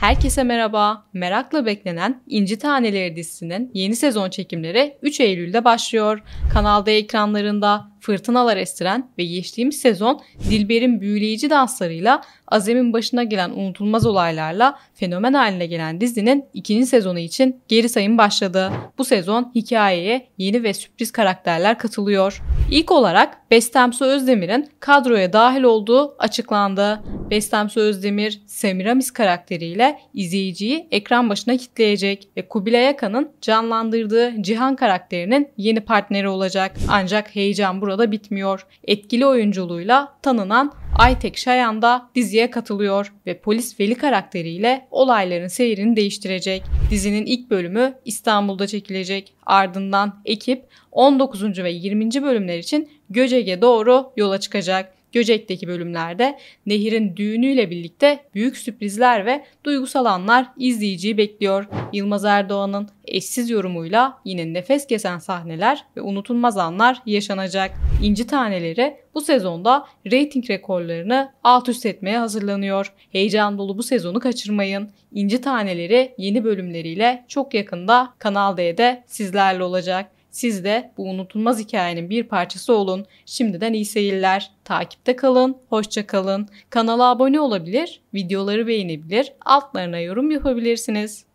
Herkese merhaba. Merakla beklenen İnci Taneleri dizisinin yeni sezon çekimleri 3 Eylül'de başlıyor. Kanalda ekranlarında fırtınalar estiren ve geçtiğimiz sezon Dilber'in büyüleyici danslarıyla Azem'in başına gelen unutulmaz olaylarla fenomen haline gelen dizinin ikinci sezonu için geri sayım başladı. Bu sezon hikayeye yeni ve sürpriz karakterler katılıyor. İlk olarak Bestemsu Özdemir'in kadroya dahil olduğu açıklandı. Bestemsu Özdemir, Semiramis karakteriyle izleyiciyi ekran başına kitleyecek ve Kubilay Akan'ın canlandırdığı Cihan karakterinin yeni partneri olacak. Ancak heyecan burada burada bitmiyor. Etkili oyunculuğuyla tanınan Aytek Şayan da diziye katılıyor ve polis veli karakteriyle olayların seyrini değiştirecek. Dizinin ilk bölümü İstanbul'da çekilecek. Ardından ekip 19. ve 20. bölümler için Göcek'e doğru yola çıkacak. Göcek'teki bölümlerde Nehir'in düğünüyle birlikte büyük sürprizler ve duygusal anlar izleyiciyi bekliyor. Yılmaz Erdoğan'ın eşsiz yorumuyla yine nefes kesen sahneler ve unutulmaz anlar yaşanacak. İnci Taneleri bu sezonda reyting rekorlarını alt üst etmeye hazırlanıyor. Heyecan dolu bu sezonu kaçırmayın. İnci Taneleri yeni bölümleriyle çok yakında Kanal D'de sizlerle olacak. Siz de bu unutulmaz hikayenin bir parçası olun. Şimdiden iyi seyirler. Takipte kalın, hoşça kalın. Kanala abone olabilir, videoları beğenebilir, altlarına yorum yapabilirsiniz.